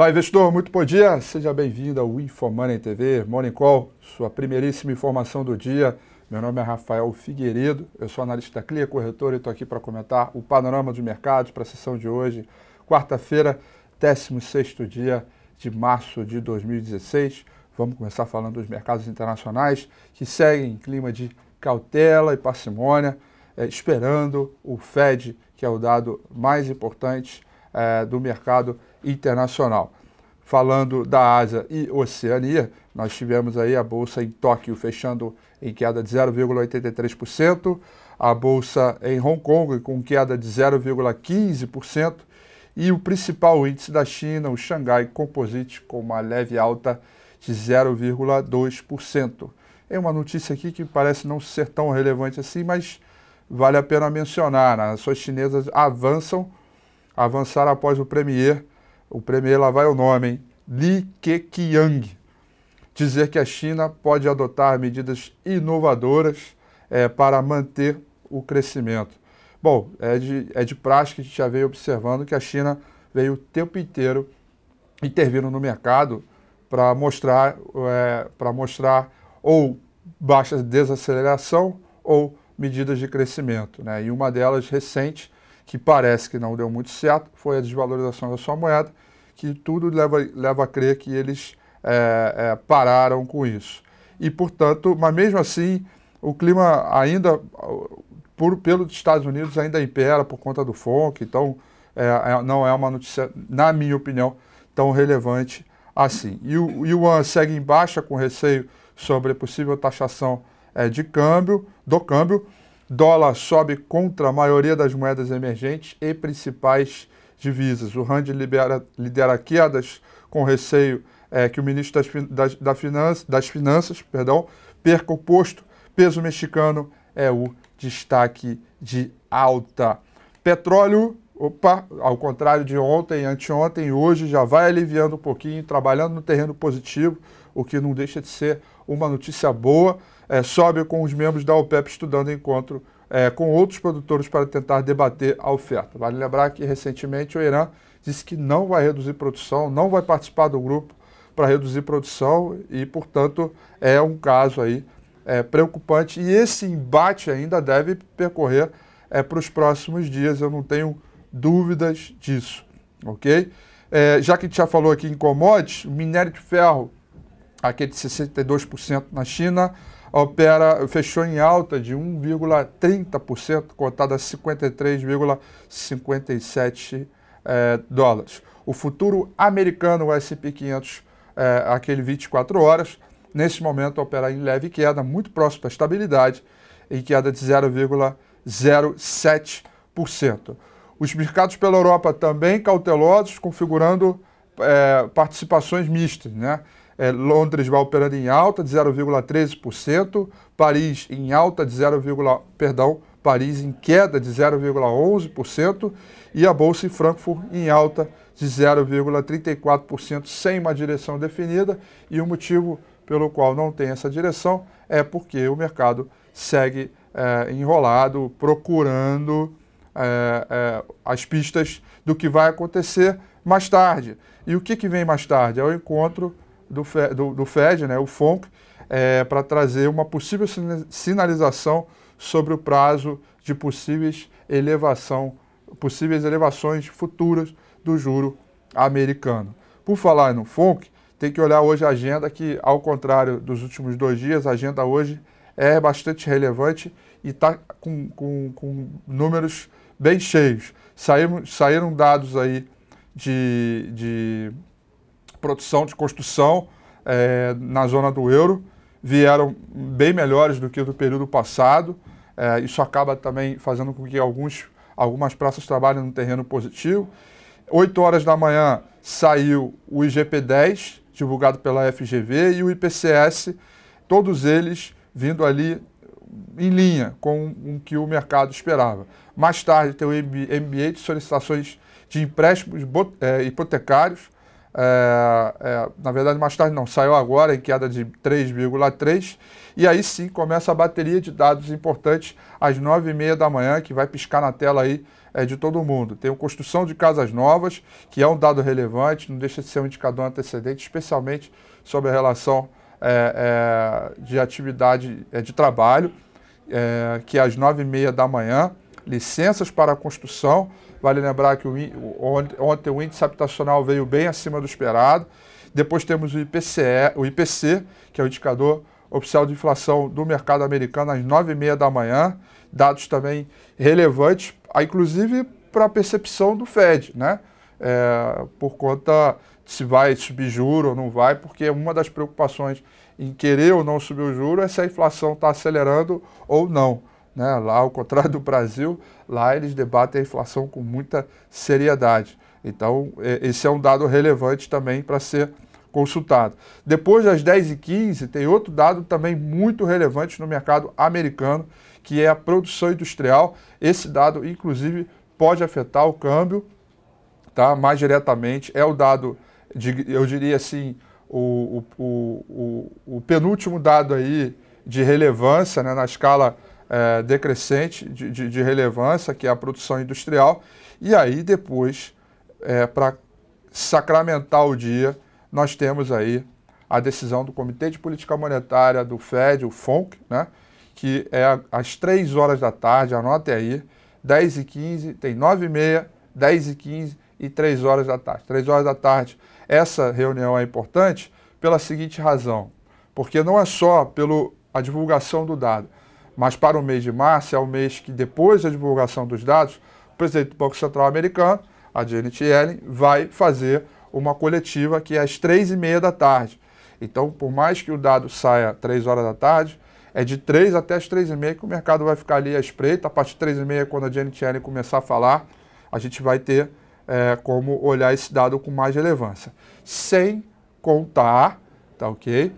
Olá, investidor, muito bom dia. Seja bem-vindo ao Infomoney TV. Morning Call, sua primeiríssima informação do dia. Meu nome é Rafael Figueiredo, eu sou analista da Clia Corretora e estou aqui para comentar o panorama dos mercados para a sessão de hoje, quarta-feira, 16º dia de março de 2016. Vamos começar falando dos mercados internacionais que seguem em clima de cautela e parcimônia, eh, esperando o Fed, que é o dado mais importante eh, do mercado internacional. Falando da Ásia e Oceania, nós tivemos aí a bolsa em Tóquio fechando em queda de 0,83%, a bolsa em Hong Kong com queda de 0,15% e o principal índice da China, o Xangai Composite, com uma leve alta de 0,2%. É uma notícia aqui que parece não ser tão relevante assim, mas vale a pena mencionar. Né? As ações chinesas avançam, avançaram após o premier o premier lá vai o nome, hein? Li Keqiang, dizer que a China pode adotar medidas inovadoras é, para manter o crescimento. Bom, é de, é de praxe que a gente já veio observando que a China veio o tempo inteiro intervindo no mercado para mostrar, é, eh, para mostrar ou baixa desaceleração ou medidas de crescimento. Né? E uma delas recente que parece que não deu muito certo, foi a desvalorização da sua moeda, que tudo leva, leva a crer que eles é, é, pararam com isso. E, portanto, mas mesmo assim, o clima ainda, por, pelos Estados Unidos, ainda impera por conta do FONC, então é, é, não é uma notícia, na minha opinião, tão relevante assim. E o Yuan segue em baixa com receio sobre possível taxação é, de câmbio, do câmbio, Dólar sobe contra a maioria das moedas emergentes e principais divisas. O Rand libera, lidera quedas com receio é, que o ministro das, das, da finança, das Finanças perdão, perca o posto. Peso mexicano é o destaque de alta. Petróleo, opa, ao contrário de ontem, anteontem, hoje já vai aliviando um pouquinho, trabalhando no terreno positivo, o que não deixa de ser uma notícia boa é, com os membros da OPEP estudando encontro é, com outros produtores para tentar debater a oferta. Vale lembrar que recentemente o Irã disse que não vai reduzir produção, não vai participar do grupo para reduzir produção e, portanto, é um caso aí é, preocupante. E esse embate ainda deve percorrer é, para os próximos dias, eu não tenho dúvidas disso, ok? É, já que a gente já falou aqui em commodities, minério de ferro, aqui de 62% na China, opera, fechou em alta de 1,30%, cotada a 53,57 eh, dólares. O futuro americano, o S&P 500, é, aquele 24 horas, nesse momento opera em leve queda, muito próximo da estabilidade, em queda de 0,07%. Os mercados pela Europa também cautelosos, configurando eh, participações mistas, né? É, Londres vai operando em alta de 0,13%, Paris em alta de 0, perdão, Paris em queda de 0,11% e a bolsa em Frankfurt em alta de 0,34%, sem uma direção definida. E o motivo pelo qual não tem essa direção é porque o mercado segue é, enrolado, procurando é, é, as pistas do que vai acontecer mais tarde. E o que, que vem mais tarde? É o encontro do, do, do FED, né, o FONC, é, para trazer uma possível sinalização sobre o prazo de possíveis elevação, possíveis elevações futuras do juro americano. Por falar no FONC, tem que olhar hoje a agenda, que ao contrário dos últimos dois dias, a agenda hoje é bastante relevante e está com, com, com, números bem cheios. Saíram, saíram dados aí de, de produção de construção é, na zona do euro vieram bem melhores do que do período passado. É, isso acaba também fazendo com que alguns, algumas praças trabalhem no terreno positivo. 8 horas da manhã saiu o IGP-10, divulgado pela FGV, e o IPCS, todos eles vindo ali em linha com o que o mercado esperava. Mais tarde tem o MBA de solicitações de empréstimos é, hipotecários, é, é, na verdade, mais tarde não, saiu agora em queda de 3,3%. E aí sim começa a bateria de dados importantes às 9h30 da manhã, que vai piscar na tela aí é, de todo mundo. Tem a construção de casas novas, que é um dado relevante, não deixa de ser um indicador antecedente, especialmente sobre a relação é, é, de atividade é, de trabalho, é, que é às 9h30 da manhã. Licenças para a construção, Vale lembrar que o, ontem o índice habitacional veio bem acima do esperado. Depois temos o, IPCE, o IPC, que é o indicador oficial de inflação do mercado americano, às 9h30 da manhã. Dados também relevantes, ah, inclusive para a percepção do Fed, né? É, por conta se vai subir juro ou não vai, porque uma das preocupações em querer ou não subir o juro é se a inflação está acelerando ou não. Né? Lá, ao contrário do Brasil, lá eles debatem a inflação com muita seriedade. Então, é, esse é um dado relevante também para ser consultado. Depois das 10h15, tem outro dado também muito relevante no mercado americano, que é a produção industrial. Esse dado, inclusive, pode afetar o câmbio tá? mais diretamente. É o dado, de, eu diria assim, o, o, o, o penúltimo dado aí de relevância né, na escala é, decrescente de, de, de, relevância, que é a produção industrial. E aí depois, é, para sacramentar o dia, nós temos aí a decisão do Comitê de Política Monetária do FED, o FONC, né, que é às 3 horas da tarde, anote aí, 10 e 15, tem 9 e meia, 10 e 15 e 3 horas da tarde. 3 horas da tarde, essa reunião é importante pela seguinte razão, porque não é só pela divulgação do dado, mas para o mês de março, é o mês que depois da divulgação dos dados, o presidente do Banco Central americano, a Janet Yellen, vai fazer uma coletiva que é às três e meia da tarde. Então, por mais que o dado saia três horas da tarde, é de três até as três e meia que o mercado vai ficar ali à espreita. A partir de três e meia, quando a Janet Yellen começar a falar, a gente vai ter é, como olhar esse dado com mais relevância. Sem contar, tá ok?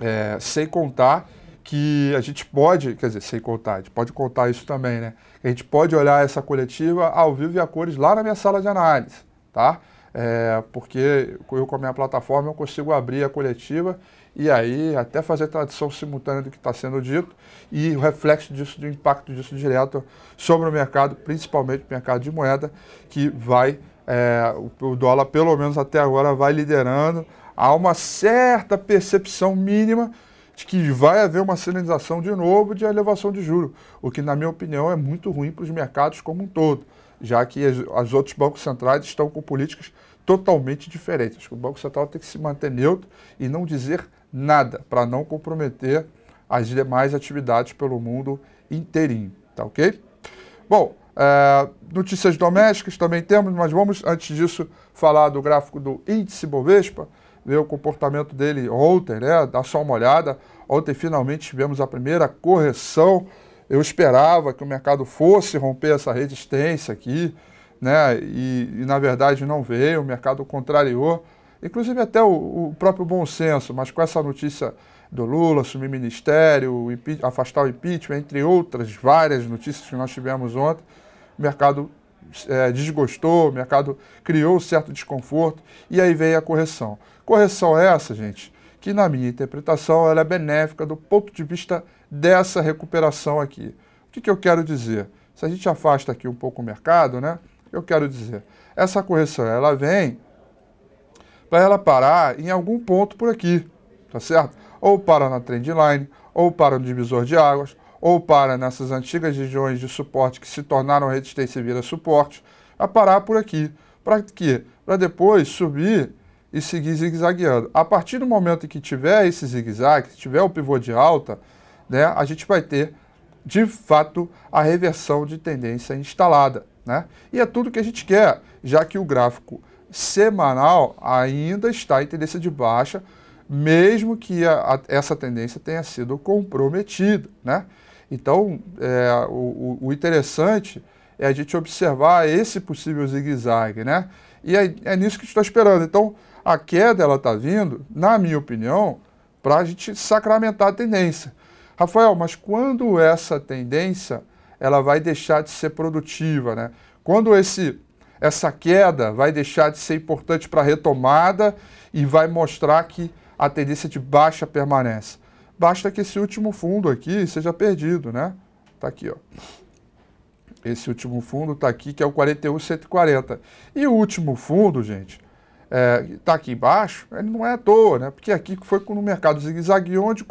É, sem contar que a gente pode, quer dizer, sem contar, a gente pode contar isso também, né? A gente pode olhar essa coletiva ao vivo e a cores lá na minha sala de análise, tá? É, porque eu com a minha plataforma eu consigo abrir a coletiva e aí até fazer tradução simultânea do que está sendo dito e o reflexo disso, do impacto disso direto sobre o mercado, principalmente o mercado de moeda, que vai, é, o dólar pelo menos até agora vai liderando, há uma certa percepção mínima de que vai haver uma sinalização de novo de elevação de juro, o que, na minha opinião, é muito ruim para os mercados como um todo, já que as, as outros bancos centrais estão com políticas totalmente diferentes. o Banco Central tem que se manter neutro e não dizer nada para não comprometer as demais atividades pelo mundo inteirinho, tá ok? Bom, é, notícias domésticas também temos, mas vamos, antes disso, falar do gráfico do índice Bovespa ver o comportamento dele ontem, né? Dá só uma olhada. Ontem finalmente tivemos a primeira correção. Eu esperava que o mercado fosse romper essa resistência aqui, né? E, e na verdade não veio, o mercado contrariou. Inclusive até o, o, próprio bom senso, mas com essa notícia do Lula assumir ministério, afastar o impeachment, entre outras várias notícias que nós tivemos ontem, o mercado é, desgostou, o mercado criou um certo desconforto e aí veio a correção. Correção é essa, gente, que na minha interpretação ela é benéfica do ponto de vista dessa recuperação aqui. O que, que eu quero dizer? Se a gente afasta aqui um pouco o mercado, né? Eu quero dizer, essa correção ela vem para ela parar em algum ponto por aqui, tá certo? Ou para na trendline, ou para no divisor de águas, ou para nessas antigas regiões de suporte que se tornaram resistência e vira suporte, a parar por aqui, para que para depois subir e seguir zigue-zagueando. A partir do momento que tiver esse zigue-zague, se tiver o pivô de alta, né, a gente vai ter, de fato, a reversão de tendência instalada. Né? E é tudo que a gente quer, já que o gráfico semanal ainda está em tendência de baixa, mesmo que a, a, essa tendência tenha sido comprometida. Né? Então, é, o, o, interessante é a gente observar esse possível zigue-zague. Né? E é, é nisso que estou tá esperando. Então, a queda ela está vindo, na minha opinião, para a gente sacramentar a tendência. Rafael, mas quando essa tendência ela vai deixar de ser produtiva, né? Quando esse essa queda vai deixar de ser importante para a retomada e vai mostrar que a tendência é de baixa permanece. Basta que esse último fundo aqui seja perdido, né? Tá aqui, ó. Esse último fundo tá aqui que é o 41140. E o último fundo, gente, está é, aqui embaixo, ele é, não é à toa, né? Porque aqui foi no mercado zigue-zague onde,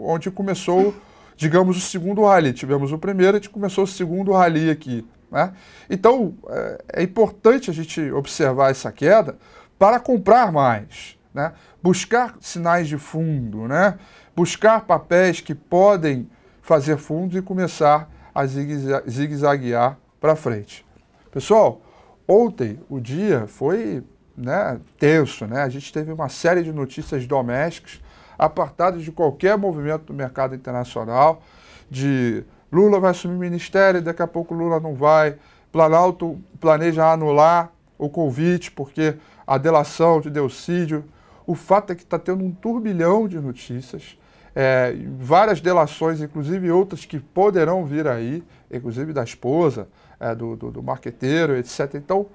onde começou, digamos, o segundo rally. Tivemos o primeiro, a gente começou o segundo rally aqui. Né? Então, é, é importante a gente observar essa queda para comprar mais, né? buscar sinais de fundo, né? buscar papéis que podem fazer fundo e começar a zigue-zaguear para frente. Pessoal, ontem o dia foi né, tenso. Né? A gente teve uma série de notícias domésticas apartadas de qualquer movimento do mercado internacional, de Lula vai assumir ministério, daqui a pouco Lula não vai, Planalto planeja anular o convite porque a delação de Delcídio. O fato é que está tendo um turbilhão de notícias, é, várias delações, inclusive outras que poderão vir aí, inclusive da esposa, é, do, do, do marqueteiro, etc. Então,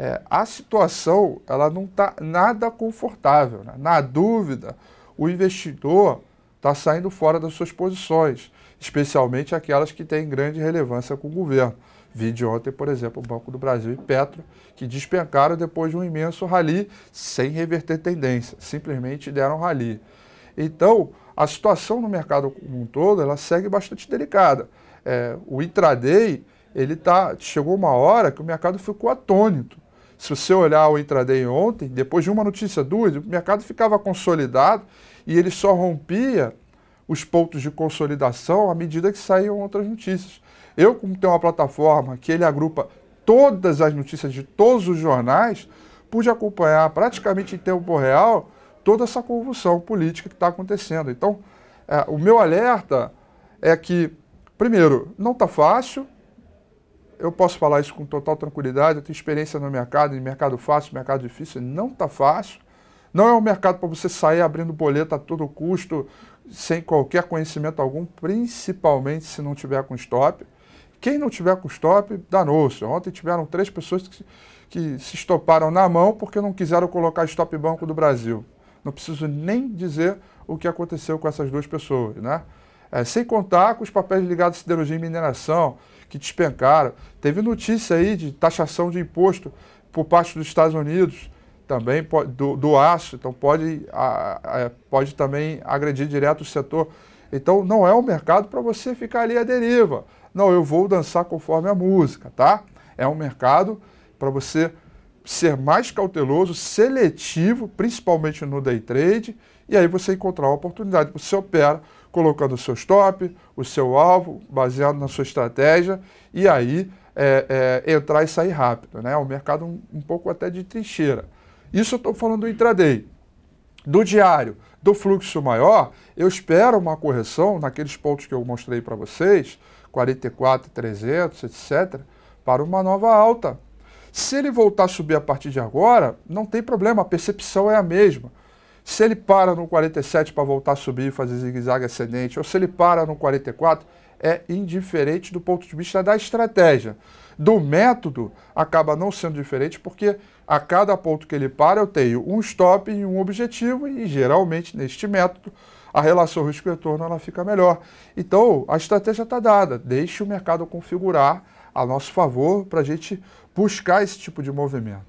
é, a situação ela não está nada confortável. Né? Na dúvida, o investidor está saindo fora das suas posições, especialmente aquelas que têm grande relevância com o governo. Vi de ontem, por exemplo, o Banco do Brasil e Petro, que despencaram depois de um imenso rally, sem reverter tendência, simplesmente deram rally. Então, a situação no mercado como um todo, ela segue bastante delicada. É, o intraday, ele tá, chegou uma hora que o mercado ficou atônito se você olhar o intraday ontem, depois de uma notícia, duas, o mercado ficava consolidado e ele só rompia os pontos de consolidação à medida que saíam outras notícias. Eu, como tenho uma plataforma que ele agrupa todas as notícias de todos os jornais, pude acompanhar praticamente em tempo real toda essa convulsão política que está acontecendo. Então, é, o meu alerta é que, primeiro, não está fácil, eu posso falar isso com total tranquilidade, eu tenho experiência no mercado, em mercado fácil, mercado difícil, não está fácil. Não é um mercado para você sair abrindo boleto a todo custo, sem qualquer conhecimento algum, principalmente se não tiver com stop. Quem não tiver com stop, danou-se. Ontem tiveram três pessoas que, que se estoparam na mão porque não quiseram colocar stop Banco do Brasil. Não preciso nem dizer o que aconteceu com essas duas pessoas, né? É, sem contar com os papéis ligados à siderurgia e mineração, que despencaram. Teve notícia aí de taxação de imposto por parte dos Estados Unidos também do, do, aço, então pode, a, a, é, pode também agredir direto o setor. Então não é um mercado para você ficar ali à deriva. Não, eu vou dançar conforme a música, tá? É um mercado para você ser mais cauteloso, seletivo, principalmente no day trade, e aí você encontrar uma oportunidade. Você opera colocando o seu stop, o seu alvo, baseado na sua estratégia, e aí é, é, entrar e sair rápido. Né? O é mercado um, um pouco até de trincheira. Isso eu estou falando do intraday. Do diário, do fluxo maior, eu espero uma correção naqueles pontos que eu mostrei para vocês, 44, 300, etc., para uma nova alta. Se ele voltar a subir a partir de agora, não tem problema, a percepção é a mesma. Se ele para no 47 para voltar a subir e fazer zigue-zague ascendente, ou se ele para no 44, é indiferente do ponto de vista da estratégia. Do método, acaba não sendo diferente, porque a cada ponto que ele para, eu tenho um stop e um objetivo, e geralmente neste método, a relação risco-retorno ela fica melhor. Então, a estratégia está dada, deixe o mercado configurar a nosso favor para a gente buscar esse tipo de movimento.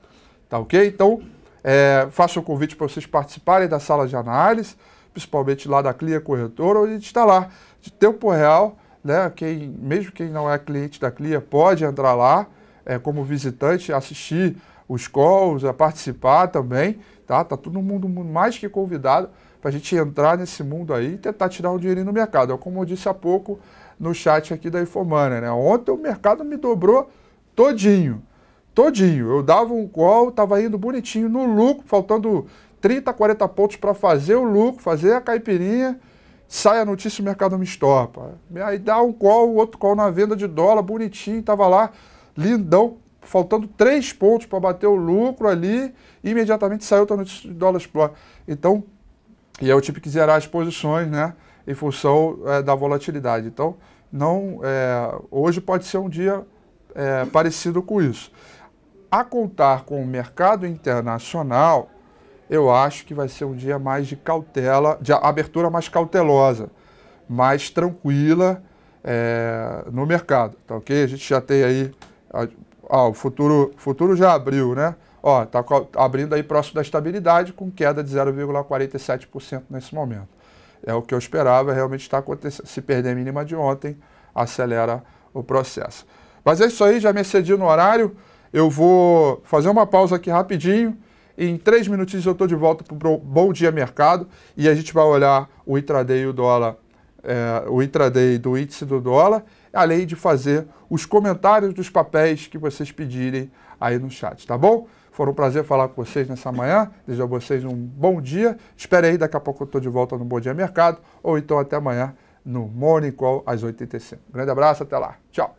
Tá ok? Então, é, faço o convite para vocês participarem da sala de análise, principalmente lá da Clia Corretora, onde a gente está lá de tempo real. Né? Quem, mesmo quem não é cliente da Clia pode entrar lá é, como visitante, assistir os calls, a é, participar também. Tá, tá todo mundo mais que convidado para a gente entrar nesse mundo aí e tentar tirar um dinheirinho no mercado. É como eu disse há pouco no chat aqui da Infomania. Né? Ontem o mercado me dobrou todinho todinho. Eu dava um call, estava indo bonitinho no lucro, faltando 30, 40 pontos para fazer o lucro, fazer a caipirinha, sai a notícia e o mercado me estopa. Aí dá um call, outro call na venda de dólar, bonitinho, estava lá, lindão, faltando três pontos para bater o lucro ali, imediatamente saiu outra notícia de dólar explode. Então, e aí eu tive que zerar as posições, né, em função é, da volatilidade. Então, não, é, hoje pode ser um dia é, parecido com isso a contar com o mercado internacional, eu acho que vai ser um dia mais de cautela, de abertura mais cautelosa, mais tranquila é, no mercado, tá ok? A gente já tem aí, ó, ah, o futuro, futuro já abriu, né? Ó, tá abrindo aí próximo da estabilidade com queda de 0,47% nesse momento. É o que eu esperava, realmente está acontecendo. Se perder a mínima de ontem, acelera o processo. Mas é isso aí, já me excedi no horário. Eu vou fazer uma pausa aqui rapidinho. Em três minutinhos eu estou de volta para o Bom Dia Mercado e a gente vai olhar o intraday o dólar, é, o intraday do índice do dólar, além de fazer os comentários dos papéis que vocês pedirem aí no chat, tá bom? Foi um prazer falar com vocês nessa manhã. Desejo a vocês um bom dia. Espere aí, daqui a pouco eu estou de volta no Bom Dia Mercado, ou então até amanhã no Morning Call às 8h35. Grande abraço, até lá. Tchau.